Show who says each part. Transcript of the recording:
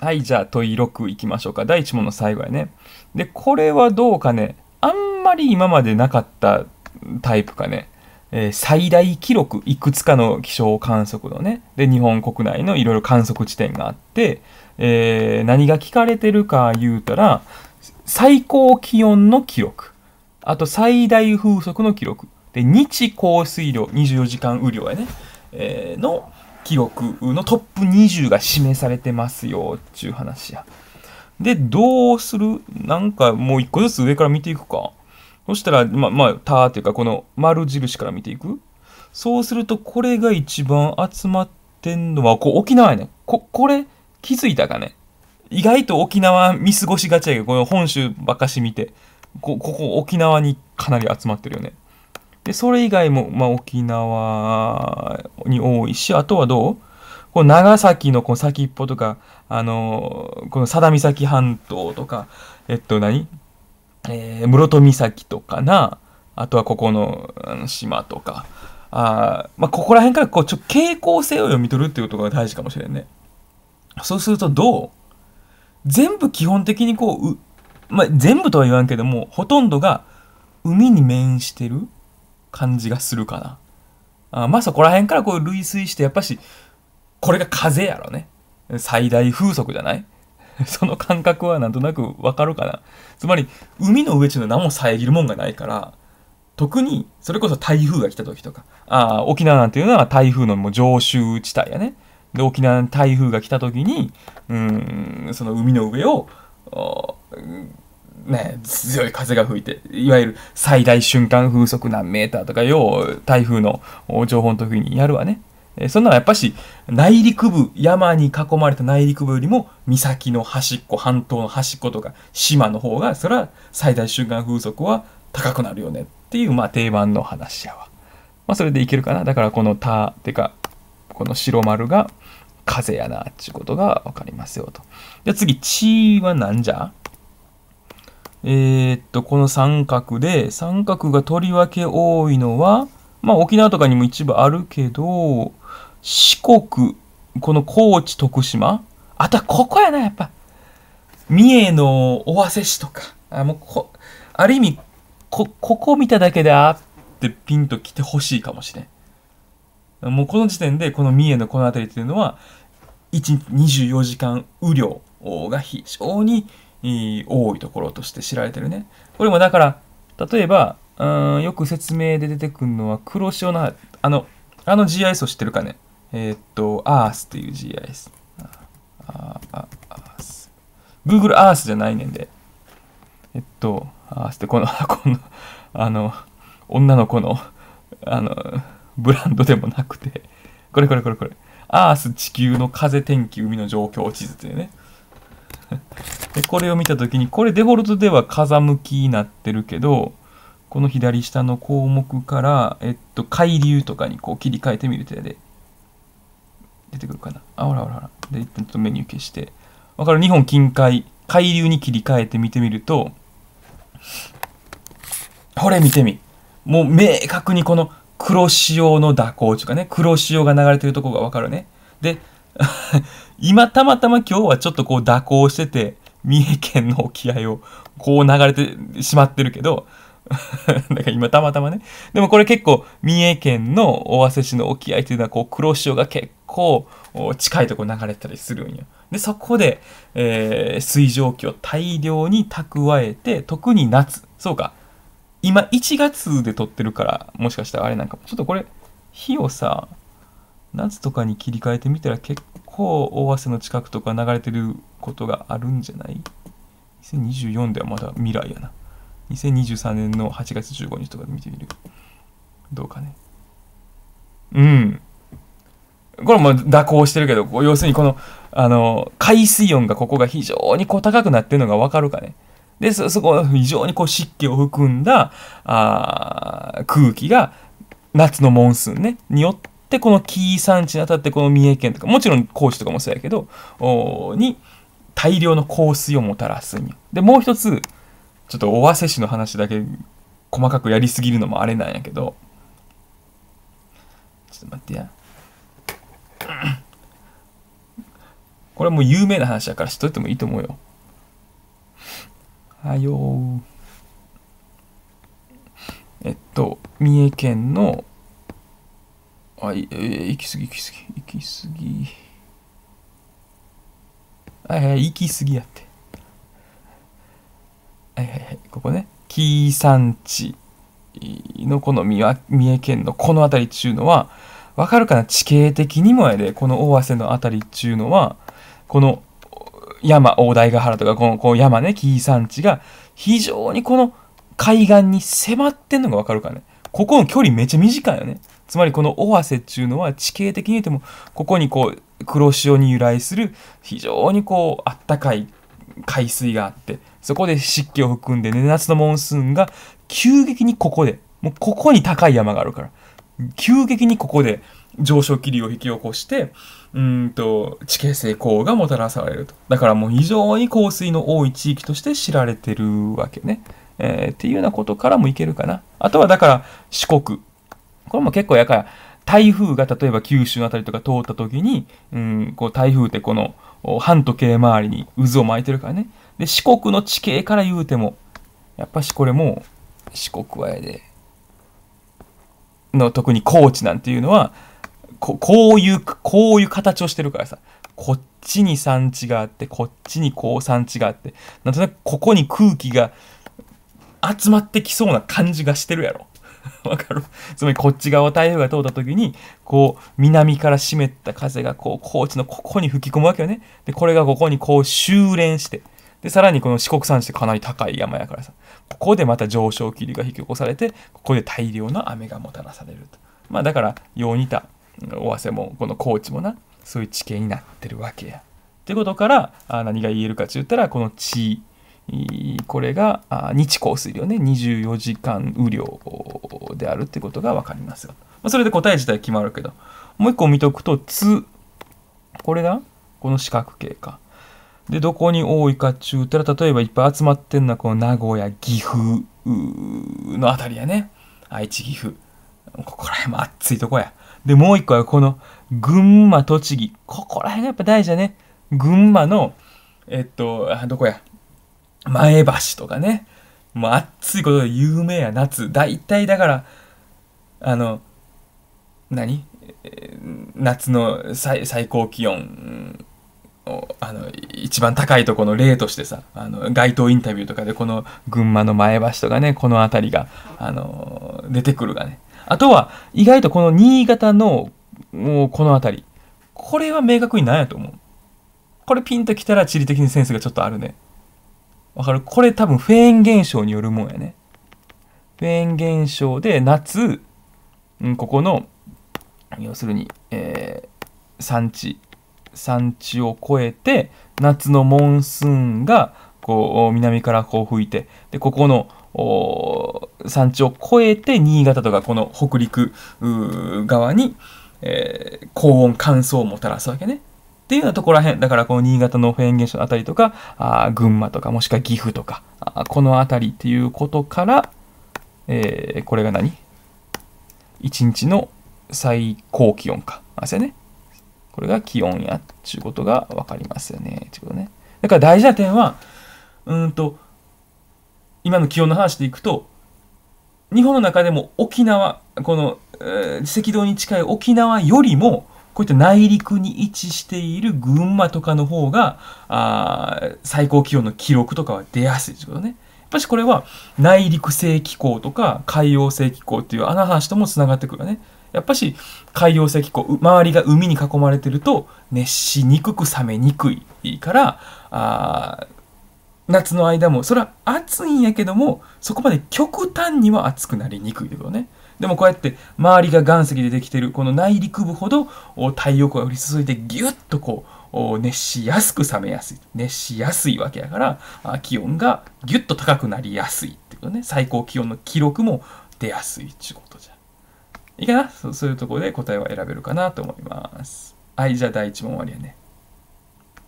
Speaker 1: はい、じゃあ問い6いきましょうか。第1問の最後やね。で、これはどうかね。あんまり今までなかったタイプかね。えー、最大記録、いくつかの気象観測のね。で、日本国内のいろいろ観測地点があって、えー、何が聞かれてるか言うたら、最高気温の記録。あと、最大風速の記録。で、日降水量、24時間雨量やね。えー、の、記録のトップ20が示されてますよ、っちゅう話や。で、どうするなんかもう一個ずつ上から見ていくか。そしたら、ま、まあ、たーっていうか、この丸印から見ていく。そうすると、これが一番集まってんのは、こう、沖縄やね。こ、これ、気づいたかね意外と沖縄見過ごしがちやけど、この本州ばかし見て、こ、ここ沖縄にかなり集まってるよね。で、それ以外も、まあ、沖縄に多いし、あとはどうこの長崎のこの先っぽとか、あのー、この佐田岬半島とか、えっと何、えー、室戸岬とかな、あとはここの島とか、あまあ、ここら辺からこうちょ傾向性を読み取るっていうことが大事かもしれんね。そうするとどう全部基本的にこう、うまあ、全部とは言わんけども、ほとんどが海に面してる感じがするかな。あまあそこら辺からこう類推して、やっぱし、これが風やろね。最大風速じゃない その感覚はなんとなくわかるかな。つまり、海の上っていうのは何も遮るもんがないから、特に、それこそ台風が来た時とか、あ沖縄なんていうのは台風のもう常習地帯やね。で、沖縄台風が来た時に、うん、その海の上を、ね、強い風が吹いて、いわゆる最大瞬間風速何メーターとか、よう台風の情報の時にやるわね。そんなのはやっぱし内陸部、山に囲まれた内陸部よりも岬の端っこ、半島の端っことか島の方が、それは最大瞬間風速は高くなるよねっていう、まあ定番の話やわ。まあそれでいけるかな。だからこのた、てか、この白丸が風やなっていうことがわかりますよと。じゃ次、ちはなんじゃえー、っと、この三角で、三角がとりわけ多いのは、まあ沖縄とかにも一部あるけど、四国、この高知、徳島、あとはここやな、やっぱ。三重の尾鷲市とか、あもうこある意味こ、ここ見ただけであってピンと来てほしいかもしれん。もうこの時点で、この三重のこの辺りっていうのは、1日24時間雨量が非常に多いところとして知られてるね。これもだから、例えば、うんよく説明で出てくるのは黒潮の、あの、あの GIS を知ってるかね。えー、っと、ア a r とっていう GIS。ああ、a r t h Google Earth じゃないねんで。えっと、e a r ってこの、この、あの、女の子の、あの、ブランドでもなくて、これこれこれこれ。ア a r 地球の風天気海の状況地図っていうね。でこれを見た時にこれデフォルトでは風向きになってるけどこの左下の項目から、えっと、海流とかにこう切り替えてみるとやで出てくるかなあほらほらほらで一ちょっとメニュー消してわかる日本近海海流に切り替えて見てみるとこれ見てみもう明確にこの黒潮の蛇行というかね黒潮が流れてるとこがわかるねで 今たまたま今日はちょっとこう蛇行してて、三重県の沖合をこう流れてしまってるけど、だ から今たまたまね。でもこれ結構三重県の尾鷲市の沖合というのはこう黒潮が結構近いとこ流れてたりするんよ。で、そこで、えー、水蒸気を大量に蓄えて、特に夏。そうか。今1月で撮ってるから、もしかしたらあれなんかちょっとこれ、火をさ、夏とかに切り替えてみたら結構大汗の近くとか流れてることがあるんじゃない ?2024 ではまだ未来やな。2023年の8月15日とかで見てみる。どうかね。うん。これも蛇行してるけど、要するにこの、あの、海水温がここが非常にこう高くなってるのがわかるかね。で、そ、そこ、非常にこう湿気を含んだ、あ空気が、夏のモンスーンね、によっでこの紀伊山地にあたってこの三重県とかもちろん高知とかもそうやけどに大量の香水をもたらすんよ。でもう一つちょっと尾鷲市の話だけ細かくやりすぎるのもあれなんやけどちょっと待ってや。これもう有名な話やから知っといてもいいと思うよ。はよう。えっと、三重県のあ、い、え行き過ぎ、行き過ぎ、行き過ぎ。はいはい、行き過ぎやって。はいはいはい、ここね。紀伊山地のこの三重県のこの辺りっちゅうのは、わかるかな地形的にもやで、この尾鷲の辺りっちゅうのは、この山、大台ヶ原とか、このこの山ね、紀伊山地が、非常にこの海岸に迫ってんのがわかるかね。ここの距離めっちゃ短いよね。つまりこの尾鷲っていうのは地形的に言ってもここにこう黒潮に由来する非常にこうあったかい海水があってそこで湿気を含んで、ね、夏のモンスーンが急激にここでもうここに高い山があるから急激にここで上昇気流を引き起こしてうんと地形性降がもたらされるとだからもう非常に降水の多い地域として知られてるわけね、えー、っていうようなことからもいけるかなあとはだから四国これも結構やから、台風が例えば九州の辺りとか通った時に、うん、こう台風ってこの半時計回りに渦を巻いてるからね。で、四国の地形から言うても、やっぱしこれも四国はやで、の特に高知なんていうのはこ、こういう、こういう形をしてるからさ、こっちに産地があって、こっちにこう産地があって、なんとなくここに空気が集まってきそうな感じがしてるやろ。わかるつまりこっち側台風が通った時にこう南から湿った風がこう高知のここに吹き込むわけよねでこれがここにこう修練してでさらにこの四国山地ってかなり高い山やからさここでまた上昇気流が引き起こされてここで大量の雨がもたらされるとまあだからよう似た尾鷲もこの高知もなそういう地形になってるわけや。ってことからあ何が言えるかって言ったらこの地これが日降水量ね、24時間雨量であるってことが分かりますよ。まあ、それで答え自体決まるけど、もう一個見とくと、つ。これがこの四角形か。で、どこに多いかっちゅうたら、例えばいっぱい集まってんのは、この名古屋、岐阜のあたりやね。愛知、岐阜。ここら辺も暑いとこや。で、もう一個はこの群馬、栃木。ここら辺がやっぱ大事だね。群馬の、えっと、どこや。前橋とかね、もう暑いことで有名や夏。大体だから、あの、何夏の最高気温をあの一番高いとこの例としてさあの街頭インタビューとかでこの群馬の前橋とかねこの辺りがあの出てくるがねあとは意外とこの新潟のもうこの辺りこれは明確に何やと思うこれピンときたら地理的にセンスがちょっとあるねわかるこれ多分フェーン現象によるもんやね。フェーン現象で夏、うん、ここの、要するに、えー、産地、産地を越えて、夏のモンスーンが、こう、南からこう吹いて、で、ここの、産地を越えて新潟とかこの北陸側に、えー、高温乾燥をもたらすわけね。っていうようなところらへん、だからこの新潟のフェーン現象あたりとか、あ群馬とか、もしくは岐阜とか、あこのあたりっていうことから、えー、これが何 ?1 日の最高気温か。あ、そうね。これが気温や、ちゅうことがわかりますよね。ちゅうことね。だから大事な点は、うんと、今の気温の話でいくと、日本の中でも沖縄、この、えー、赤道に近い沖縄よりも、こういった内陸に位置している群馬とかの方が、あ最高気温の記録とかは出やすいということね。やっぱしこれは内陸性気候とか海洋性気候っていう穴橋ともつながってくるよね。やっぱし海洋性気候、周りが海に囲まれてると熱しにくく冷めにくいから、あ夏の間も、それは暑いんやけども、そこまで極端には暑くなりにくいけどね。でもこうやって周りが岩石でできてるこの内陸部ほど太陽光が降り注いでギュッとこう熱しやすく冷めやすい熱しやすいわけやから気温がギュッと高くなりやすいってことね最高気温の記録も出やすいってことじゃいいかなそういうところで答えは選べるかなと思いますはいじゃあ第1問終わりやね